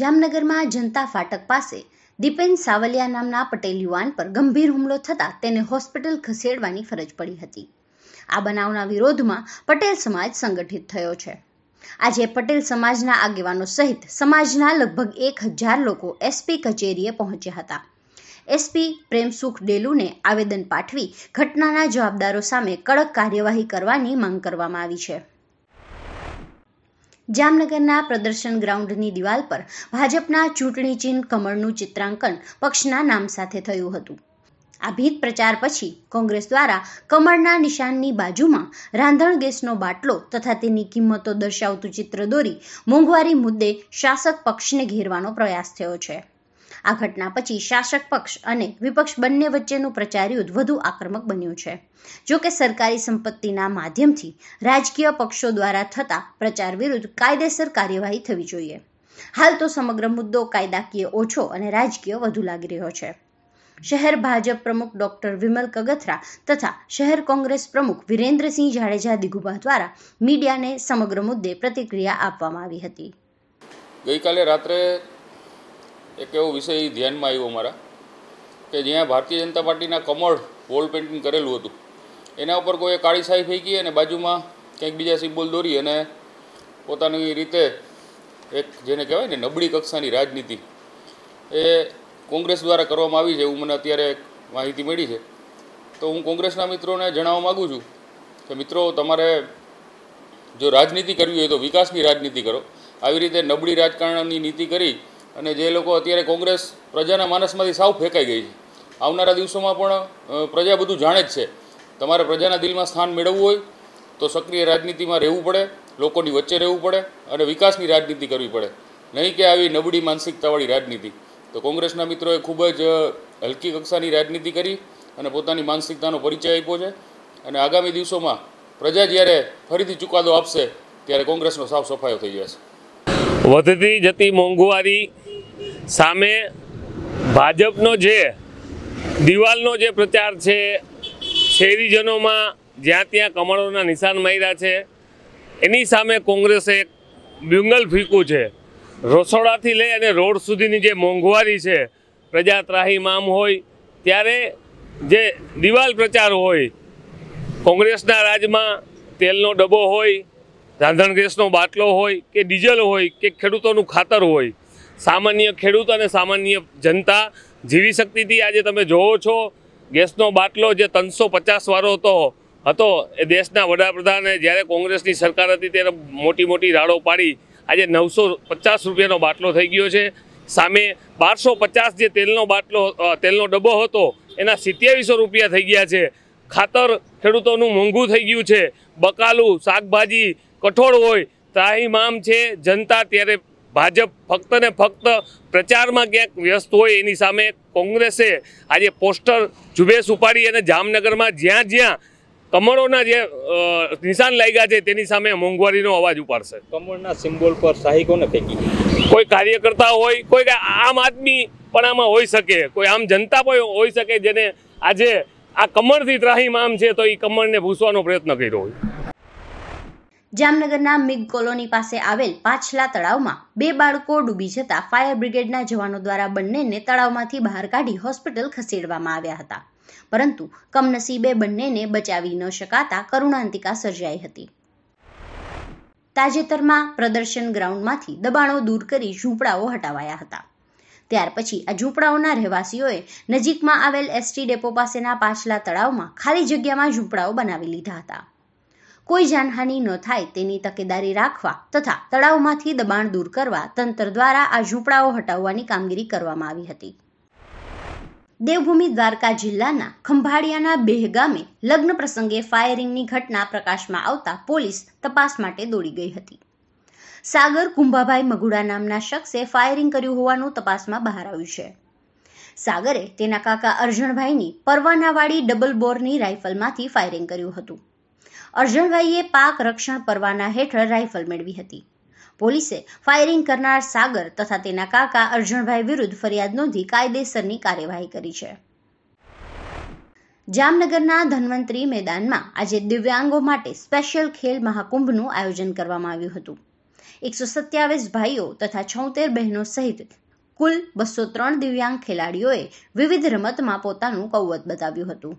જામનગરમાં જનતા ફાટક પાસે દીપેન સાવલિયા નામના પટેલ યુવાન પર ગંભીર હુમલો થતાં તેને હોસ્પિટલ ખસેડવાની ફરજ પડી હતી આ બનાવના વિરોધમાં પટેલ સમાજ સંગઠિત થયો છે આજે પટેલ સમાજના આગેવાનો સહિત સમાજના લગભગ એક હજાર લોકો એસપી કચેરીએ પહોંચ્યા હતા એસપી પ્રેમસુખ ડેલુને આવેદન પાઠવી ઘટનાના જવાબદારો સામે કડક કાર્યવાહી કરવાની માંગ કરવામાં આવી છે જામનગરના પ્રદર્શન ગ્રાઉન્ડની દિવાલ પર ભાજપના ચૂંટણી ચિહ્ન કમળનું ચિત્રાંકન પક્ષના નામ સાથે થયું હતું આ ભીત પ્રચાર પછી કોંગ્રેસ દ્વારા કમળના નિશાનની બાજુમાં રાંધણ ગેસનો બાટલો તથા તેની કિંમતો દર્શાવતું ચિત્ર દોરી મોંઘવારી મુદ્દે શાસક પક્ષને ઘેરવાનો પ્રયાસ થયો છે આ ઘટના પછી શાસક પક્ષ અને વિપક્ષ બંને વચ્ચેનું પ્રચાર યુદ્ધ વધુ આક્રમક બન્યું છે જો સરકારી સંપત્તિના માધ્યમથી રાજકીય પક્ષો દ્વારા થતા પ્રચાર વિરુદ્ધ કાયદેસર કાર્યવાહી થવી જોઈએ હાલ તો સમગ્ર મુદ્દો કાયદાકીય ઓછો અને રાજકીય વધુ લાગી રહ્યો છે શહેર ભાજપ પ્રમુખ ડોક્ટર વિમલ કગથરા તથા શહેર કોંગ્રેસ પ્રમુખ વિરેન્દ્રસિંહ જાડેજા દિગુભા દ્વારા મીડિયાને સમગ્ર મુદ્દે પ્રતિક્રિયા આપવામાં આવી હતી ગઈકાલે રાત્રે એક એવો વિષય ધ્યાનમાં આવ્યો મારા કે જ્યાં ભારતીય જનતા પાર્ટીના કમળ વોલ પેઇન્ટિંગ કરેલું હતું એના ઉપર કોઈએ કાળી સાઈ ફેંકી અને બાજુમાં કંઈક બીજા સિમ્બોલ દોરી અને પોતાની રીતે એક જેને કહેવાય ને નબળી કક્ષાની રાજનીતિ એ કોંગ્રેસ દ્વારા કરવામાં આવી છે એવું મને અત્યારે માહિતી મળી છે તો હું કોંગ્રેસના મિત્રોને જણાવવા માગું છું કે મિત્રો તમારે જો રાજનીતિ કરવી હોય તો વિકાસની રાજનીતિ કરો આવી રીતે નબળી રાજકારણની નીતિ કરી અને જે લોકો અત્યારે કોંગ્રેસ પ્રજાના માનસમાંથી સાવ ફેંકાઈ ગઈ છે આવનારા દિવસોમાં પણ પ્રજા બધું જાણે જ છે તમારે પ્રજાના દિલમાં સ્થાન મેળવવું હોય તો સક્રિય રાજનીતિમાં રહેવું પડે લોકોની વચ્ચે રહેવું પડે અને વિકાસની રાજનીતિ કરવી પડે નહીં કે આવી નબળી માનસિકતાવાળી રાજનીતિ તો કોંગ્રેસના મિત્રોએ ખૂબ જ હલકી કક્ષાની રાજનીતિ કરી અને પોતાની માનસિકતાનો પરિચય આપ્યો છે અને આગામી દિવસોમાં પ્રજા જ્યારે ફરીથી ચુકાદો આપશે ત્યારે કોંગ્રેસનો સાફ સફાયો થઈ જશે વધતી જતી મોંઘવારી સામે ભાજપનો જે દિવાલનો જે પ્રચાર છે શહેરીજનોમાં જ્યાં ત્યાં કમળોના નિશાન માર્યા છે એની સામે કોંગ્રેસે એક બ્યુંગલ ફીકું છે રસોડાથી લઈ અને રોડ સુધીની જે મોંઘવારી છે પ્રજાત્રાહી મામ હોય ત્યારે જે દિવાલ પ્રચાર હોય કોંગ્રેસના રાજમાં તેલનો ડબ્બો હોય રાંધણ ગેસનો બાટલો હોય કે ડીઝલ હોય કે ખેડૂતોનું ખાતર હોય સામાન્ય ખેડૂત અને સામાન્ય જનતા જીવી શક્તિથી આજે તમે જોવો છો ગેસનો બાટલો જે ત્રણસો પચાસવાળો હતો હતો એ દેશના વડાપ્રધાને જ્યારે કોંગ્રેસની સરકાર હતી ત્યારે મોટી મોટી રાડો પાડી આજે નવસો પચાસ રૂપિયાનો બાટલો થઈ ગયો છે સામે બારસો પચાસ જે તેલનો બાટલો તેલનો ડબ્બો હતો એના સિત્યાવીસો રૂપિયા થઈ ગયા છે ખાતર ખેડૂતોનું મોંઘું થઈ ગયું છે બકાલું શાકભાજી કઠોળ હોય ત્રાહીમામ છે જનતા ત્યારે ભાજપ ફક્ત ને ફક્ત પ્રચારમાં ક્યાંક વ્યસ્ત હોય એની સામે કોંગ્રેસે આજે પોસ્ટર ઝુંબેશ ઉપાડી અને જામનગરમાં જ્યાં જ્યાં કમળોના જે નિશાન લાગ્યા છે તેની સામે મોંઘવારીનો અવાજ ઉપાડશે કમળના સિમ્બોલ પર સાહિકોને ફેંકી કોઈ કાર્યકર્તા હોય કોઈ આમ આદમી પણ આમાં હોઈ શકે કોઈ આમ જનતા પણ હોઈ શકે જેને આજે આ કમળથી ત્રાહીમામ છે તો એ કમળને ભૂસવાનો પ્રયત્ન કર્યો હોય જામનગરના મિગ કોલોની પાસે આવેલ પાછલા તળાવમાં બે બાળકો ડૂબી જતા ફાયર બ્રિગેડના જવાનો દ્વારા બંનેને તળાવમાંથી બહાર કાઢી હોસ્પિટલ ખસેડવામાં આવ્યા હતા પરંતુ કમનસીબે બંનેને બચાવી ન શકાતા કરુણાંતિકા સર્જાઈ હતી તાજેતરમાં પ્રદર્શન ગ્રાઉન્ડમાંથી દબાણો દૂર કરી ઝૂંપડાઓ હટાવાયા હતા ત્યાર પછી આ ઝૂંપડાઓના રહેવાસીઓએ નજીકમાં આવેલ એસટી ડેપો પાસેના પાછલા તળાવમાં ખાલી જગ્યામાં ઝૂંપડાઓ બનાવી લીધા હતા કોઈ જાનહાનિ ન થાય તેની તકેદારી રાખવા તથા તળાવમાંથી દબાણ દૂર કરવા તંત્ર દ્વારા આ ઝૂંપડાઓ હટાવવાની કામગીરી કરવામાં આવી હતી દેવભૂમિ દ્વારકા જિલ્લાના ખંભાળિયાના બેહ ગામે લગ્ન પ્રસંગે ફાયરિંગની ઘટના પ્રકાશમાં આવતા પોલીસ તપાસ માટે દોડી ગઈ હતી સાગર કુંભાભાઈ મગુડા નામના શખ્સે ફાયરિંગ કર્યું હોવાનું તપાસમાં બહાર આવ્યું છે સાગરે તેના કાકા અર્જણભાઈની પરવાનાવાળી ડબલ બોરની રાઇફલમાંથી ફાયરિંગ કર્યું હતું અર્જણભાઈએ પાક રક્ષણ પરવાના હેઠળ રાઇફલ મેળવી હતી પોલીસે ફાયરિંગ કરનાર સાગર તથા તેના કાકા અર્જણભાઈ વિરુદ્ધ ફરિયાદ નોંધી કાયદેસરની કાર્યવાહી કરી છે જામનગરના ધન્વંતરી મેદાનમાં આજે દિવ્યાંગો માટે સ્પેશિયલ ખેલ મહાકુંભનું આયોજન કરવામાં આવ્યું હતું એકસો સત્યાવીસ ભાઈઓ તથા છોતેર બહેનો સહિત કુલ બસો ત્રણ દિવ્યાંગ ખેલાડીઓએ વિવિધ રમતમાં પોતાનું કૌવત બતાવ્યું હતું